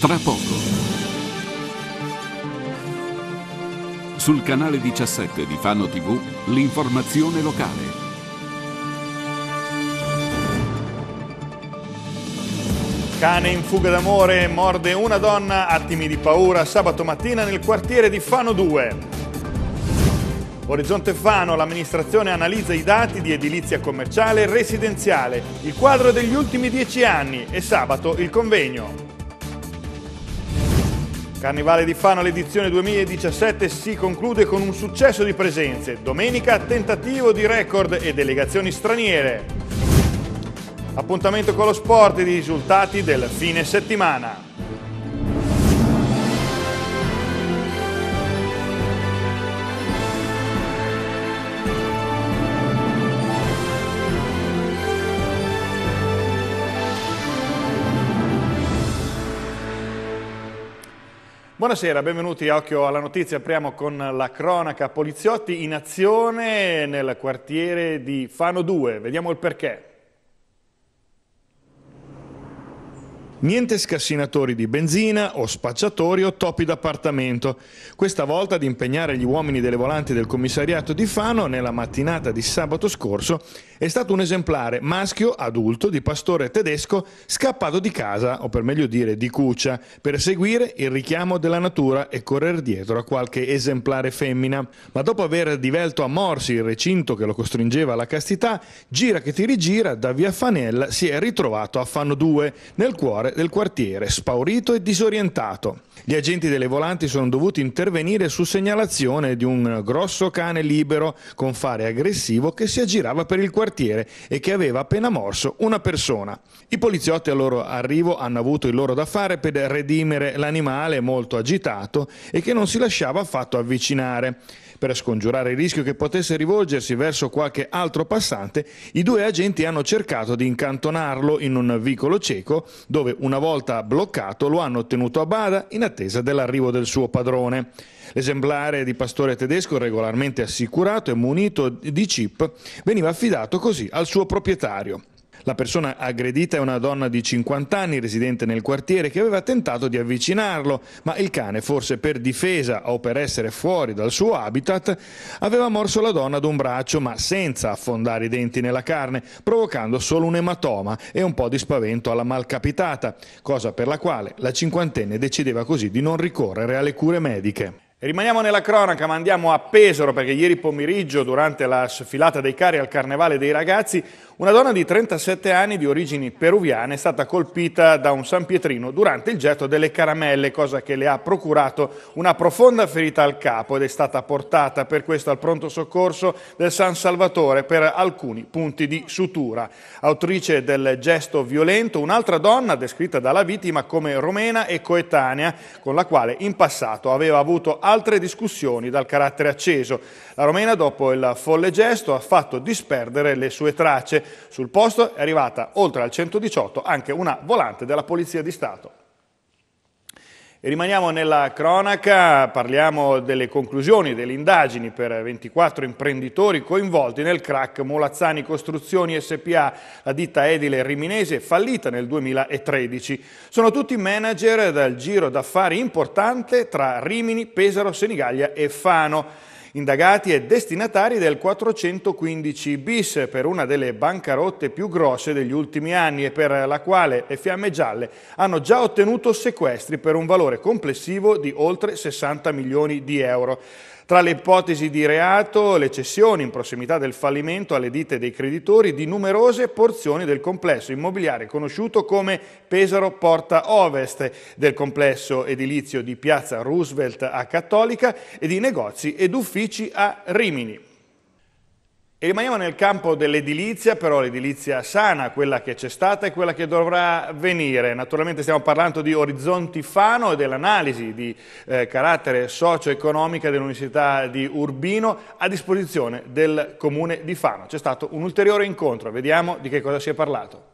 Tra poco. Sul canale 17 di Fano TV, l'informazione locale. Cane in fuga d'amore morde una donna, attimi di paura, sabato mattina nel quartiere di Fano 2. Orizzonte Fano, l'amministrazione analizza i dati di edilizia commerciale e residenziale, il quadro degli ultimi dieci anni e sabato il convegno. Carnivale di Fano l'edizione 2017 si conclude con un successo di presenze. Domenica tentativo di record e delegazioni straniere. Appuntamento con lo sport e i risultati del fine settimana. Buonasera, benvenuti a Occhio alla Notizia. Apriamo con la cronaca poliziotti in azione nel quartiere di Fano 2. Vediamo il perché. Niente scassinatori di benzina o spacciatori o topi d'appartamento. Questa volta ad impegnare gli uomini delle volanti del commissariato di Fano nella mattinata di sabato scorso è stato un esemplare maschio adulto di pastore tedesco scappato di casa, o per meglio dire di cuccia, per seguire il richiamo della natura e correre dietro a qualche esemplare femmina. Ma dopo aver divelto a morsi il recinto che lo costringeva alla castità, gira che ti rigira da via Fanella si è ritrovato a Fano 2, nel cuore popolare del quartiere, spaurito e disorientato. Gli agenti delle volanti sono dovuti intervenire su segnalazione di un grosso cane libero con fare aggressivo che si aggirava per il quartiere e che aveva appena morso una persona. I poliziotti al loro arrivo hanno avuto il loro da fare per redimere l'animale molto agitato e che non si lasciava affatto avvicinare. Per scongiurare il rischio che potesse rivolgersi verso qualche altro passante, i due agenti hanno cercato di incantonarlo in un vicolo cieco dove una volta bloccato lo hanno tenuto a bada in attesa dell'arrivo del suo padrone. L'esemplare di pastore tedesco regolarmente assicurato e munito di chip veniva affidato così al suo proprietario. La persona aggredita è una donna di 50 anni residente nel quartiere che aveva tentato di avvicinarlo, ma il cane, forse per difesa o per essere fuori dal suo habitat, aveva morso la donna ad un braccio ma senza affondare i denti nella carne, provocando solo un ematoma e un po' di spavento alla malcapitata, cosa per la quale la cinquantenne decideva così di non ricorrere alle cure mediche. Rimaniamo nella cronaca, ma andiamo a Pesaro perché ieri pomeriggio, durante la sfilata dei cari al Carnevale dei Ragazzi, una donna di 37 anni di origini peruviane è stata colpita da un San Pietrino durante il getto delle caramelle, cosa che le ha procurato una profonda ferita al capo ed è stata portata per questo al pronto soccorso del San Salvatore per alcuni punti di sutura. Autrice del gesto violento, un'altra donna descritta dalla vittima come romena e coetanea, con la quale in passato aveva avuto altre discussioni dal carattere acceso. La romena, dopo il folle gesto, ha fatto disperdere le sue tracce. Sul posto è arrivata, oltre al 118, anche una volante della Polizia di Stato. E rimaniamo nella cronaca, parliamo delle conclusioni delle indagini per 24 imprenditori coinvolti nel crack Molazzani Costruzioni SPA, la ditta edile riminese fallita nel 2013. Sono tutti manager dal giro d'affari importante tra Rimini, Pesaro, Senigallia e Fano indagati e destinatari del 415 bis per una delle bancarotte più grosse degli ultimi anni e per la quale le Fiamme Gialle hanno già ottenuto sequestri per un valore complessivo di oltre 60 milioni di euro tra le ipotesi di reato le cessioni in prossimità del fallimento alle ditte dei creditori di numerose porzioni del complesso immobiliare conosciuto come Pesaro Porta Ovest, del complesso edilizio di Piazza Roosevelt a Cattolica e di negozi ed uffici a Rimini. E rimaniamo nel campo dell'edilizia, però l'edilizia sana, quella che c'è stata e quella che dovrà venire. Naturalmente stiamo parlando di Orizzonti Fano e dell'analisi di eh, carattere socio-economica dell'Università di Urbino a disposizione del Comune di Fano. C'è stato un ulteriore incontro, vediamo di che cosa si è parlato.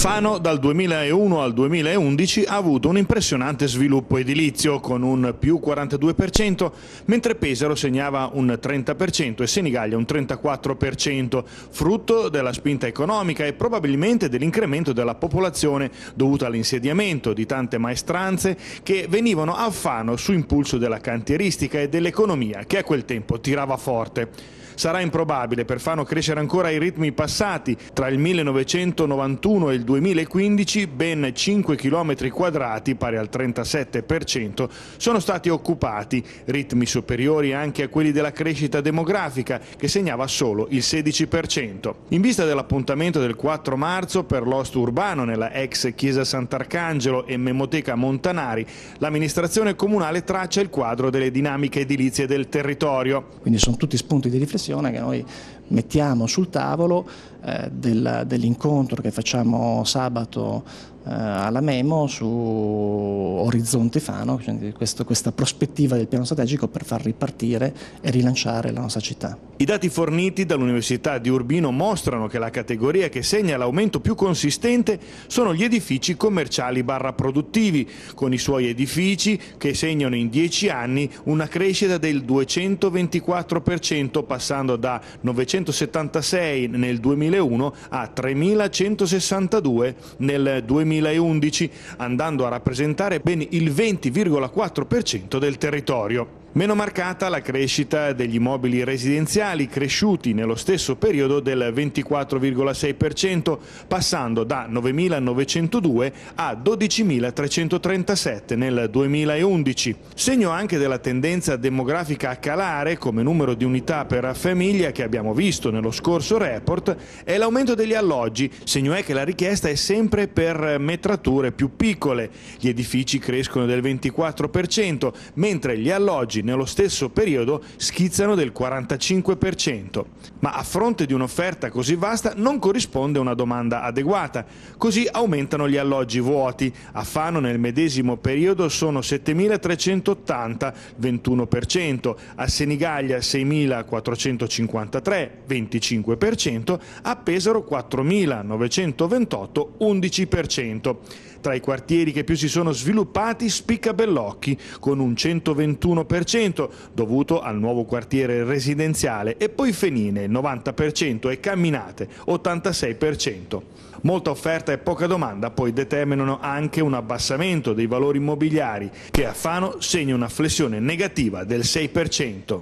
Fano dal 2001 al 2011 ha avuto un impressionante sviluppo edilizio con un più 42%, mentre Pesaro segnava un 30% e Senigallia un 34%, frutto della spinta economica e probabilmente dell'incremento della popolazione dovuta all'insediamento di tante maestranze che venivano a Fano su impulso della cantieristica e dell'economia che a quel tempo tirava forte. Sarà improbabile per Fano crescere ancora ai ritmi passati tra il 1991 e il 2015 ben 5 km quadrati, pari al 37%, sono stati occupati, ritmi superiori anche a quelli della crescita demografica, che segnava solo il 16%. In vista dell'appuntamento del 4 marzo per l'host urbano nella ex chiesa Sant'Arcangelo e Memoteca Montanari, l'amministrazione comunale traccia il quadro delle dinamiche edilizie del territorio. Quindi sono tutti spunti di riflessione che noi mettiamo sul tavolo eh, dell'incontro che facciamo sabato eh, alla Memo su Orizzonte Fano, questo, questa prospettiva del piano strategico per far ripartire e rilanciare la nostra città. I dati forniti dall'Università di Urbino mostrano che la categoria che segna l'aumento più consistente sono gli edifici commerciali barra produttivi, con i suoi edifici che segnano in 10 anni una crescita del 224%, passando da 976 nel 2001 a 3162 nel 2020. 2011, andando a rappresentare ben il 20,4% del territorio. Meno marcata la crescita degli immobili residenziali cresciuti nello stesso periodo del 24,6%, passando da 9.902 a 12.337 nel 2011. Segno anche della tendenza demografica a calare come numero di unità per famiglia che abbiamo visto nello scorso report è l'aumento degli alloggi, segno è che la richiesta è sempre per metrature più piccole. Gli edifici crescono del 24%, mentre gli alloggi ingaggi nello stesso periodo schizzano del 45%, ma a fronte di un'offerta così vasta non corrisponde una domanda adeguata, così aumentano gli alloggi vuoti. A Fano nel medesimo periodo sono 7.380, 21%, a Senigallia 6.453, 25%, a Pesaro 4.928, 11%. Tra i quartieri che più si sono sviluppati spicca Bellocchi con un 121% dovuto al nuovo quartiere residenziale e poi Fenine 90% e Camminate 86%. Molta offerta e poca domanda poi determinano anche un abbassamento dei valori immobiliari che a Fano segna una flessione negativa del 6%.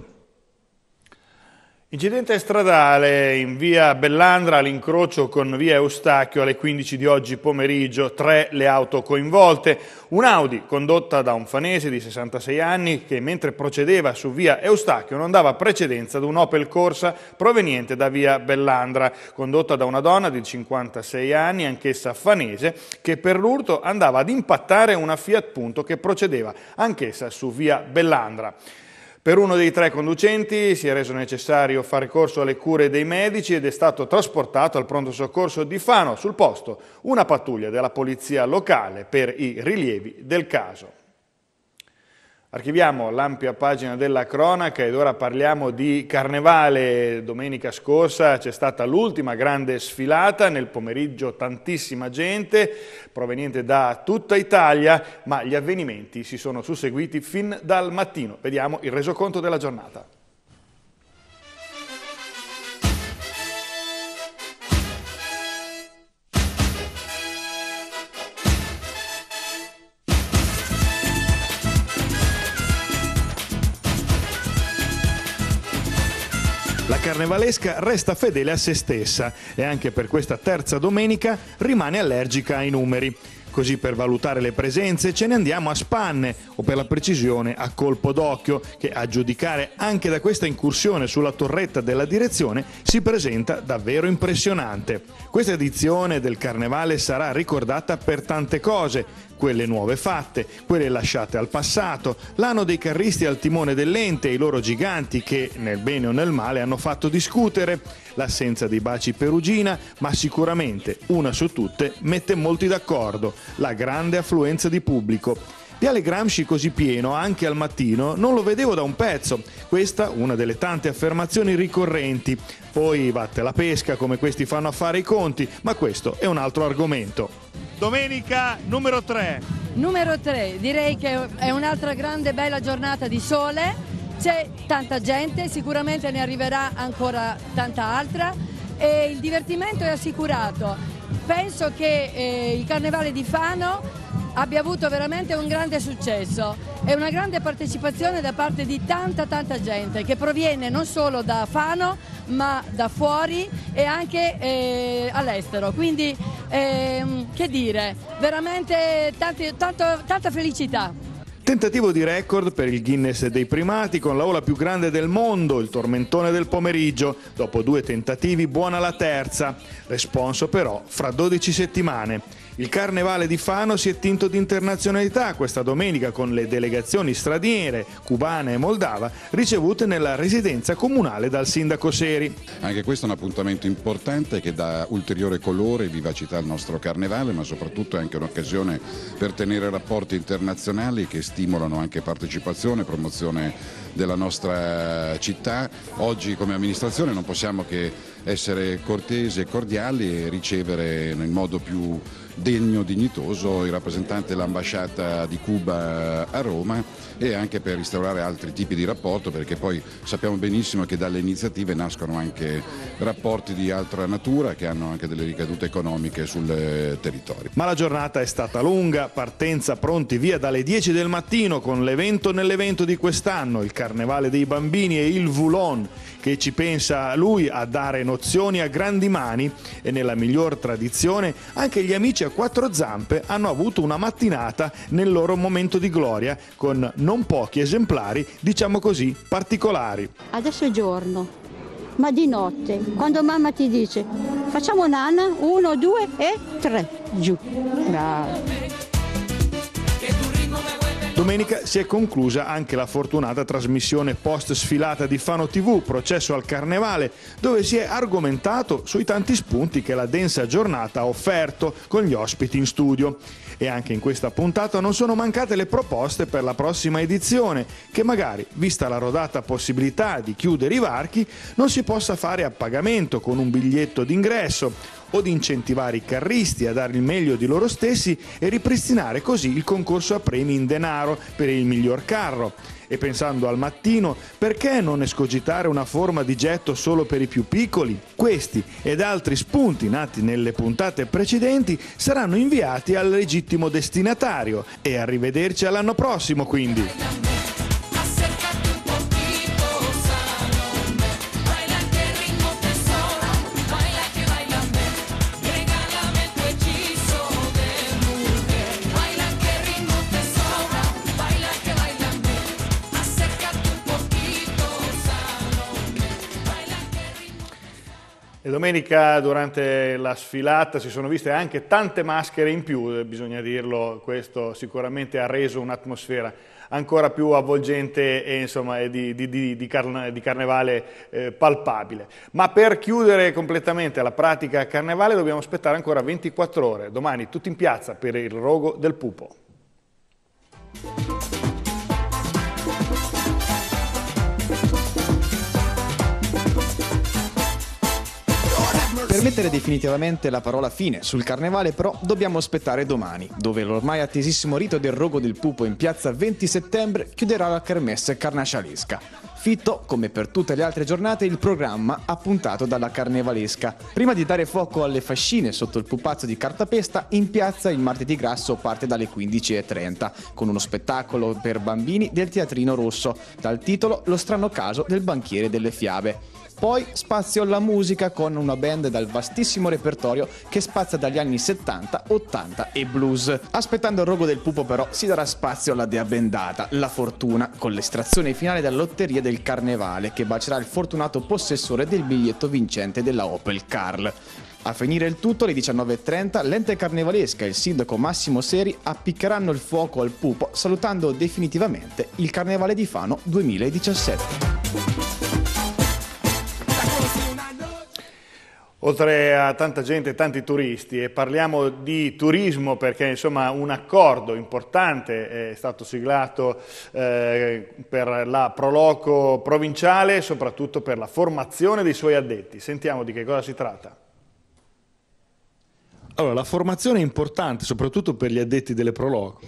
Incidente stradale in via Bellandra all'incrocio con via Eustachio alle 15 di oggi pomeriggio, tre le auto coinvolte, un'Audi condotta da un fanese di 66 anni che mentre procedeva su via Eustachio non dava precedenza ad un Opel Corsa proveniente da via Bellandra, condotta da una donna di 56 anni, anch'essa fanese, che per l'urto andava ad impattare una Fiat Punto che procedeva anch'essa su via Bellandra. Per uno dei tre conducenti si è reso necessario fare corso alle cure dei medici ed è stato trasportato al pronto soccorso di Fano, sul posto, una pattuglia della polizia locale per i rilievi del caso. Archiviamo l'ampia pagina della cronaca ed ora parliamo di carnevale. Domenica scorsa c'è stata l'ultima grande sfilata, nel pomeriggio tantissima gente proveniente da tutta Italia, ma gli avvenimenti si sono susseguiti fin dal mattino. Vediamo il resoconto della giornata. carnevalesca resta fedele a se stessa e anche per questa terza domenica rimane allergica ai numeri. Così per valutare le presenze ce ne andiamo a spanne o per la precisione a colpo d'occhio che a giudicare anche da questa incursione sulla torretta della direzione si presenta davvero impressionante. Questa edizione del carnevale sarà ricordata per tante cose, quelle nuove fatte, quelle lasciate al passato, l'anno dei carristi al timone dell'ente, e i loro giganti che, nel bene o nel male, hanno fatto discutere, l'assenza dei baci perugina, ma sicuramente una su tutte mette molti d'accordo, la grande affluenza di pubblico Viale Gramsci così pieno anche al mattino non lo vedevo da un pezzo. Questa una delle tante affermazioni ricorrenti. Poi vatte la pesca come questi fanno a fare i conti, ma questo è un altro argomento. Domenica numero 3. Numero 3, direi che è un'altra grande bella giornata di sole. C'è tanta gente, sicuramente ne arriverà ancora tanta altra e il divertimento è assicurato. Penso che eh, il carnevale di Fano abbia avuto veramente un grande successo e una grande partecipazione da parte di tanta tanta gente che proviene non solo da Fano ma da fuori e anche eh, all'estero. Quindi eh, che dire, veramente tanti, tanto, tanta felicità. Tentativo di record per il Guinness dei primati con l'aula più grande del mondo, il tormentone del pomeriggio. Dopo due tentativi buona la terza, responso però fra 12 settimane. Il carnevale di Fano si è tinto di internazionalità questa domenica con le delegazioni straniere, cubane e moldava, ricevute nella residenza comunale dal sindaco Seri. Anche questo è un appuntamento importante che dà ulteriore colore e vivacità al nostro carnevale, ma soprattutto è anche un'occasione per tenere rapporti internazionali che stimolano anche partecipazione e promozione della nostra città. Oggi come amministrazione non possiamo che essere cortesi e cordiali e ricevere nel modo più degno, dignitoso il rappresentante dell'ambasciata di Cuba a Roma e anche per instaurare altri tipi di rapporto perché poi sappiamo benissimo che dalle iniziative nascono anche rapporti di altra natura che hanno anche delle ricadute economiche sul territorio. Ma la giornata è stata lunga, partenza pronti via dalle 10 del mattino con l'evento nell'evento di quest'anno, il Carnevale dei Bambini e il Vulon, che ci pensa lui a dare nozioni a grandi mani e nella miglior tradizione anche gli amici a quattro zampe hanno avuto una mattinata nel loro momento di gloria con non pochi esemplari, diciamo così, particolari. Adesso è giorno, ma di notte, quando mamma ti dice facciamo nana, uno, due e tre, giù. Bravo. Domenica si è conclusa anche la fortunata trasmissione post sfilata di Fano TV, processo al carnevale, dove si è argomentato sui tanti spunti che la densa giornata ha offerto con gli ospiti in studio. E anche in questa puntata non sono mancate le proposte per la prossima edizione, che magari, vista la rodata possibilità di chiudere i varchi, non si possa fare a pagamento con un biglietto d'ingresso, o di incentivare i carristi a dare il meglio di loro stessi e ripristinare così il concorso a premi in denaro per il miglior carro. E pensando al mattino, perché non escogitare una forma di getto solo per i più piccoli? Questi ed altri spunti nati nelle puntate precedenti saranno inviati al legittimo destinatario. E arrivederci all'anno prossimo quindi! Domenica durante la sfilata si sono viste anche tante maschere in più, eh, bisogna dirlo, questo sicuramente ha reso un'atmosfera ancora più avvolgente e insomma, di, di, di, carne, di, carnevale eh, palpabile. Ma per chiudere completamente la pratica carnevale dobbiamo aspettare ancora 24 ore, domani tutti in piazza per il rogo del pupo. Per mettere definitivamente la parola fine sul carnevale però dobbiamo aspettare domani, dove l'ormai attesissimo rito del rogo del pupo in piazza 20 settembre chiuderà la kermesse carnascialesca. Fitto, come per tutte le altre giornate, il programma appuntato dalla carnevalesca. Prima di dare fuoco alle fascine sotto il pupazzo di cartapesta, in piazza il martedì grasso parte dalle 15.30, con uno spettacolo per bambini del Teatrino Rosso, dal titolo Lo strano caso del banchiere delle fiabe. Poi spazio alla musica con una band dal vastissimo repertorio che spazia dagli anni 70, 80 e blues. Aspettando il rogo del pupo però si darà spazio alla dea bendata, la fortuna, con l'estrazione finale della lotteria del carnevale che bacerà il fortunato possessore del biglietto vincente della Opel Carl. A finire il tutto alle 19.30 l'ente carnevalesca e il sindaco Massimo Seri appiccheranno il fuoco al pupo salutando definitivamente il Carnevale di Fano 2017. oltre a tanta gente e tanti turisti e parliamo di turismo perché insomma un accordo importante è stato siglato eh, per la Proloco provinciale e soprattutto per la formazione dei suoi addetti. Sentiamo di che cosa si tratta. Allora, la formazione è importante soprattutto per gli addetti delle Proloco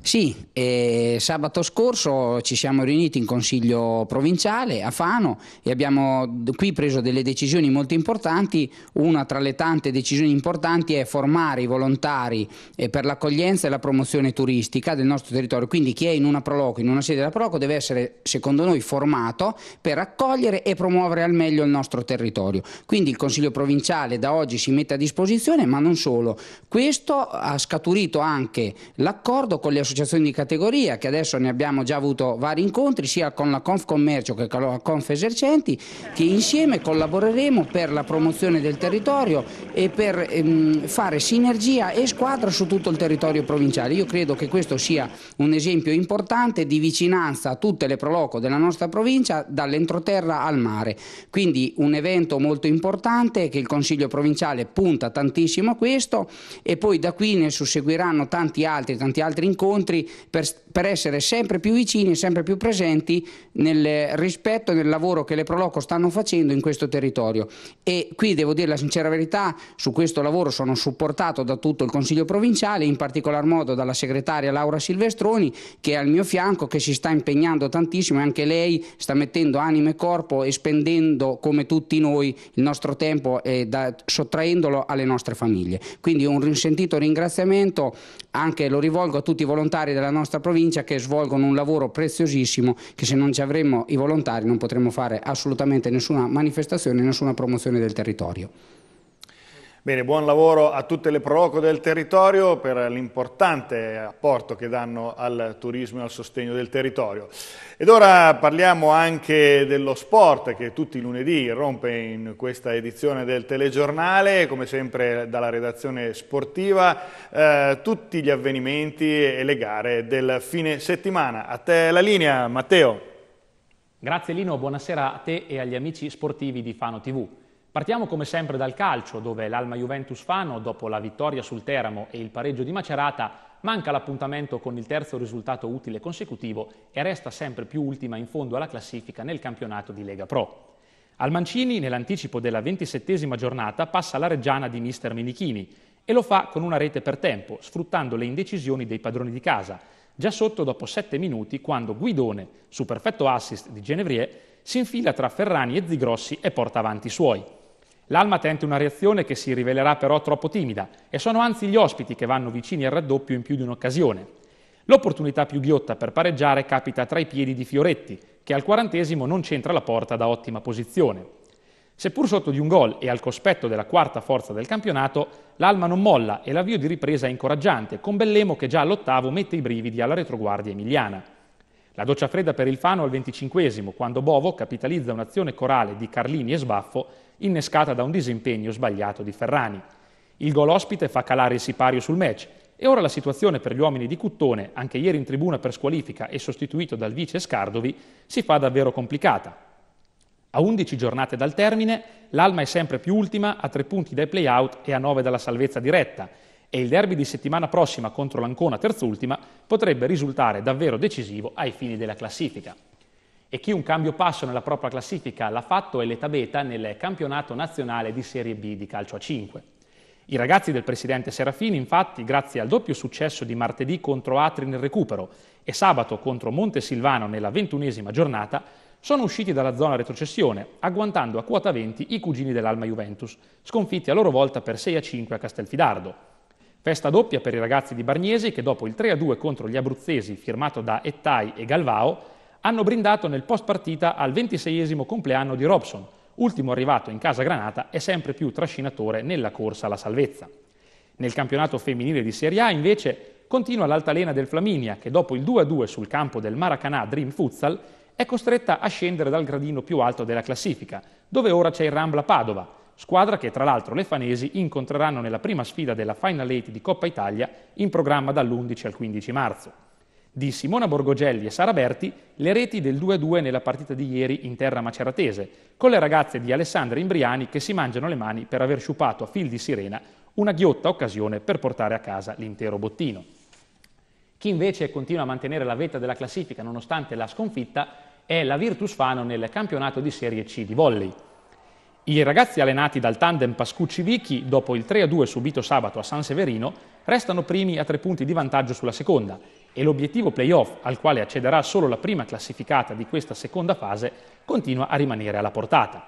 sì, eh, sabato scorso ci siamo riuniti in consiglio provinciale a Fano e abbiamo qui preso delle decisioni molto importanti. Una tra le tante decisioni importanti è formare i volontari eh, per l'accoglienza e la promozione turistica del nostro territorio. Quindi chi è in una Proloco, in una sede della Proloco, deve essere secondo noi formato per accogliere e promuovere al meglio il nostro territorio. Quindi il consiglio provinciale da oggi si mette a disposizione, ma non solo. Questo ha scaturito anche l'accordo con le associazioni di categoria che adesso ne abbiamo già avuto vari incontri sia con la Confcommercio che con la Confesercenti che insieme collaboreremo per la promozione del territorio e per ehm, fare sinergia e squadra su tutto il territorio provinciale. Io credo che questo sia un esempio importante di vicinanza a tutte le proloco della nostra provincia dall'entroterra al mare. Quindi un evento molto importante che il Consiglio provinciale punta tantissimo a questo e poi da qui ne susseguiranno tanti altri, tanti altri incontri incontri per, per essere sempre più vicini e sempre più presenti nel rispetto e nel lavoro che le Proloco stanno facendo in questo territorio. E qui devo dire la sincera verità, su questo lavoro sono supportato da tutto il Consiglio provinciale, in particolar modo dalla segretaria Laura Silvestroni che è al mio fianco, che si sta impegnando tantissimo e anche lei sta mettendo anima e corpo e spendendo come tutti noi il nostro tempo eh, da, sottraendolo alle nostre famiglie. Quindi un sentito ringraziamento anche lo rivolgo a tutti i volontari della nostra provincia provincia che svolgono un lavoro preziosissimo che se non ci avremmo i volontari non potremmo fare assolutamente nessuna manifestazione, nessuna promozione del territorio. Bene, buon lavoro a tutte le proloco del territorio per l'importante apporto che danno al turismo e al sostegno del territorio. Ed ora parliamo anche dello sport che tutti i lunedì rompe in questa edizione del telegiornale, come sempre dalla redazione sportiva, eh, tutti gli avvenimenti e le gare del fine settimana. A te la linea, Matteo. Grazie Lino, buonasera a te e agli amici sportivi di Fano TV. Partiamo come sempre dal calcio, dove l'Alma Juventus Fano, dopo la vittoria sul Teramo e il pareggio di Macerata, manca l'appuntamento con il terzo risultato utile consecutivo e resta sempre più ultima in fondo alla classifica nel campionato di Lega Pro. Al Mancini, nell'anticipo della ventisettesima giornata, passa la reggiana di mister Menichini e lo fa con una rete per tempo, sfruttando le indecisioni dei padroni di casa, già sotto dopo sette minuti quando Guidone, su perfetto assist di Genevrier, si infila tra Ferrani e Zigrossi e porta avanti i suoi. L'alma tenta una reazione che si rivelerà però troppo timida e sono anzi gli ospiti che vanno vicini al raddoppio in più di un'occasione. L'opportunità più ghiotta per pareggiare capita tra i piedi di Fioretti, che al quarantesimo non centra la porta da ottima posizione. Seppur sotto di un gol e al cospetto della quarta forza del campionato, l'Alma non molla e l'avvio di ripresa è incoraggiante, con Bellemo che già all'ottavo mette i brividi alla retroguardia emiliana. La doccia fredda per il Fano al venticinquesimo, quando Bovo capitalizza un'azione corale di Carlini e Sbaffo innescata da un disimpegno sbagliato di Ferrani. Il gol ospite fa calare il sipario sul match e ora la situazione per gli uomini di Cuttone, anche ieri in tribuna per squalifica e sostituito dal vice Scardovi, si fa davvero complicata. A 11 giornate dal termine, l'Alma è sempre più ultima, a 3 punti dai play-out e a 9 dalla salvezza diretta, e il derby di settimana prossima contro l'Ancona terzultima potrebbe risultare davvero decisivo ai fini della classifica e chi un cambio passo nella propria classifica l'ha fatto è l'Eta Beta nel campionato nazionale di Serie B di calcio a 5. I ragazzi del presidente Serafini, infatti, grazie al doppio successo di martedì contro Atri nel recupero e sabato contro Montesilvano nella ventunesima giornata, sono usciti dalla zona retrocessione, agguantando a quota 20 i cugini dell'Alma Juventus, sconfitti a loro volta per 6 a 5 a Castelfidardo. Festa doppia per i ragazzi di Bargnesi che dopo il 3 a 2 contro gli abruzzesi firmato da Ettai e Galvao hanno brindato nel post partita al 26 esimo compleanno di Robson, ultimo arrivato in casa Granata e sempre più trascinatore nella corsa alla salvezza. Nel campionato femminile di Serie A, invece, continua l'altalena del Flaminia, che dopo il 2-2 sul campo del Maracanà Dream Futsal è costretta a scendere dal gradino più alto della classifica, dove ora c'è il Rambla Padova, squadra che tra l'altro le fanesi incontreranno nella prima sfida della Final Eight di Coppa Italia in programma dall'11 al 15 marzo di Simona Borgogelli e Sara Berti le reti del 2-2 nella partita di ieri in terra maceratese, con le ragazze di Alessandra Imbriani che si mangiano le mani per aver sciupato a fil di sirena una ghiotta occasione per portare a casa l'intero bottino. Chi invece continua a mantenere la vetta della classifica nonostante la sconfitta è la Virtus Fano nel campionato di Serie C di volley. I ragazzi allenati dal tandem Pascucci-Vicchi, dopo il 3-2 subito sabato a San Severino, restano primi a tre punti di vantaggio sulla seconda e l'obiettivo playoff al quale accederà solo la prima classificata di questa seconda fase continua a rimanere alla portata.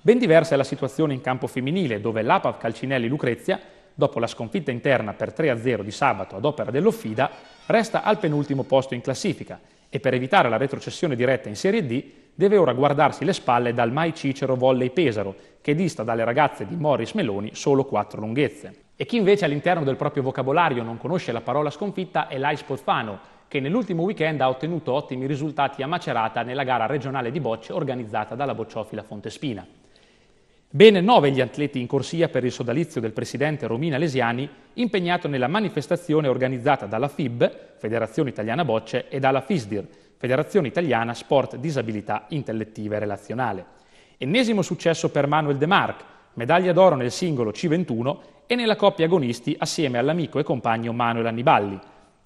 Ben diversa è la situazione in campo femminile dove l'Apav Calcinelli Lucrezia, dopo la sconfitta interna per 3-0 di sabato ad opera dell'Offida, resta al penultimo posto in classifica e per evitare la retrocessione diretta in Serie D deve ora guardarsi le spalle dal Mai Cicero Volley Pesaro, che dista dalle ragazze di Morris Meloni solo quattro lunghezze. E chi invece all'interno del proprio vocabolario non conosce la parola sconfitta è l'Ice Pozfano, che nell'ultimo weekend ha ottenuto ottimi risultati a Macerata nella gara regionale di bocce organizzata dalla bocciofila Fontespina. Bene nove gli atleti in corsia per il sodalizio del presidente Romina Lesiani, impegnato nella manifestazione organizzata dalla FIB, Federazione Italiana Bocce, e dalla FISDIR, Federazione Italiana Sport Disabilità Intellettiva e Relazionale. Ennesimo successo per Manuel De Marc, medaglia d'oro nel singolo C21 e nella coppia agonisti assieme all'amico e compagno Manuel Anniballi.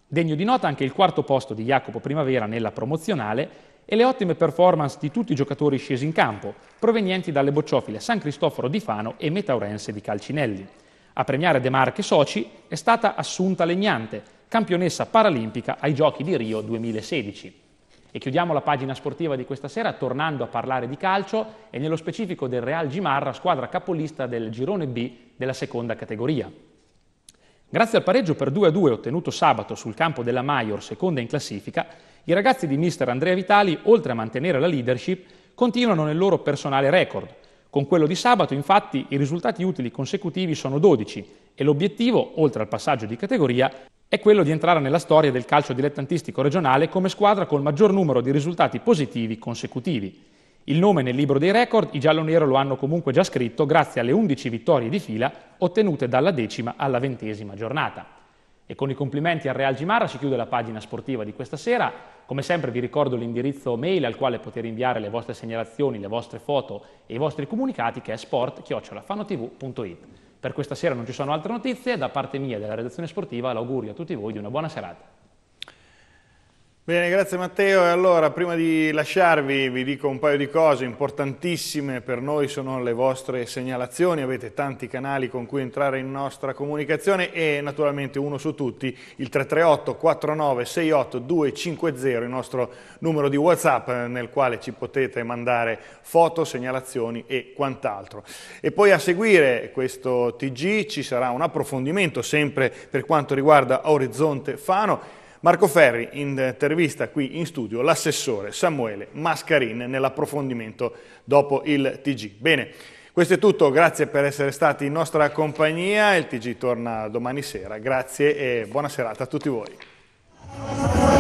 Degno di nota anche il quarto posto di Jacopo Primavera nella promozionale e le ottime performance di tutti i giocatori scesi in campo, provenienti dalle bocciofile San Cristoforo di Fano e Metaurense di Calcinelli. A premiare De Marche Soci è stata Assunta Legnante, campionessa paralimpica ai Giochi di Rio 2016. E chiudiamo la pagina sportiva di questa sera tornando a parlare di calcio e nello specifico del Real Gimarra, squadra capolista del girone B della seconda categoria. Grazie al pareggio per 2-2 ottenuto sabato sul campo della Major, seconda in classifica, i ragazzi di mister Andrea Vitali, oltre a mantenere la leadership, continuano nel loro personale record, con quello di sabato, infatti, i risultati utili consecutivi sono 12 e l'obiettivo, oltre al passaggio di categoria, è quello di entrare nella storia del calcio dilettantistico regionale come squadra col maggior numero di risultati positivi consecutivi. Il nome nel libro dei record i giallo-nero lo hanno comunque già scritto grazie alle 11 vittorie di fila ottenute dalla decima alla ventesima giornata. E con i complimenti al Real Gimara si chiude la pagina sportiva di questa sera. Come sempre vi ricordo l'indirizzo mail al quale poter inviare le vostre segnalazioni, le vostre foto e i vostri comunicati che è sport Per questa sera non ci sono altre notizie, da parte mia e della redazione sportiva l'augurio a tutti voi di una buona serata. Bene, grazie Matteo. E allora, prima di lasciarvi, vi dico un paio di cose importantissime per noi, sono le vostre segnalazioni. Avete tanti canali con cui entrare in nostra comunicazione e naturalmente uno su tutti, il 338 4968 250, il nostro numero di WhatsApp eh, nel quale ci potete mandare foto, segnalazioni e quant'altro. E poi a seguire questo TG ci sarà un approfondimento sempre per quanto riguarda Orizzonte Fano Marco Ferri intervista qui in studio l'assessore Samuele Mascarin nell'approfondimento dopo il TG. Bene, questo è tutto, grazie per essere stati in nostra compagnia, il TG torna domani sera, grazie e buona serata a tutti voi.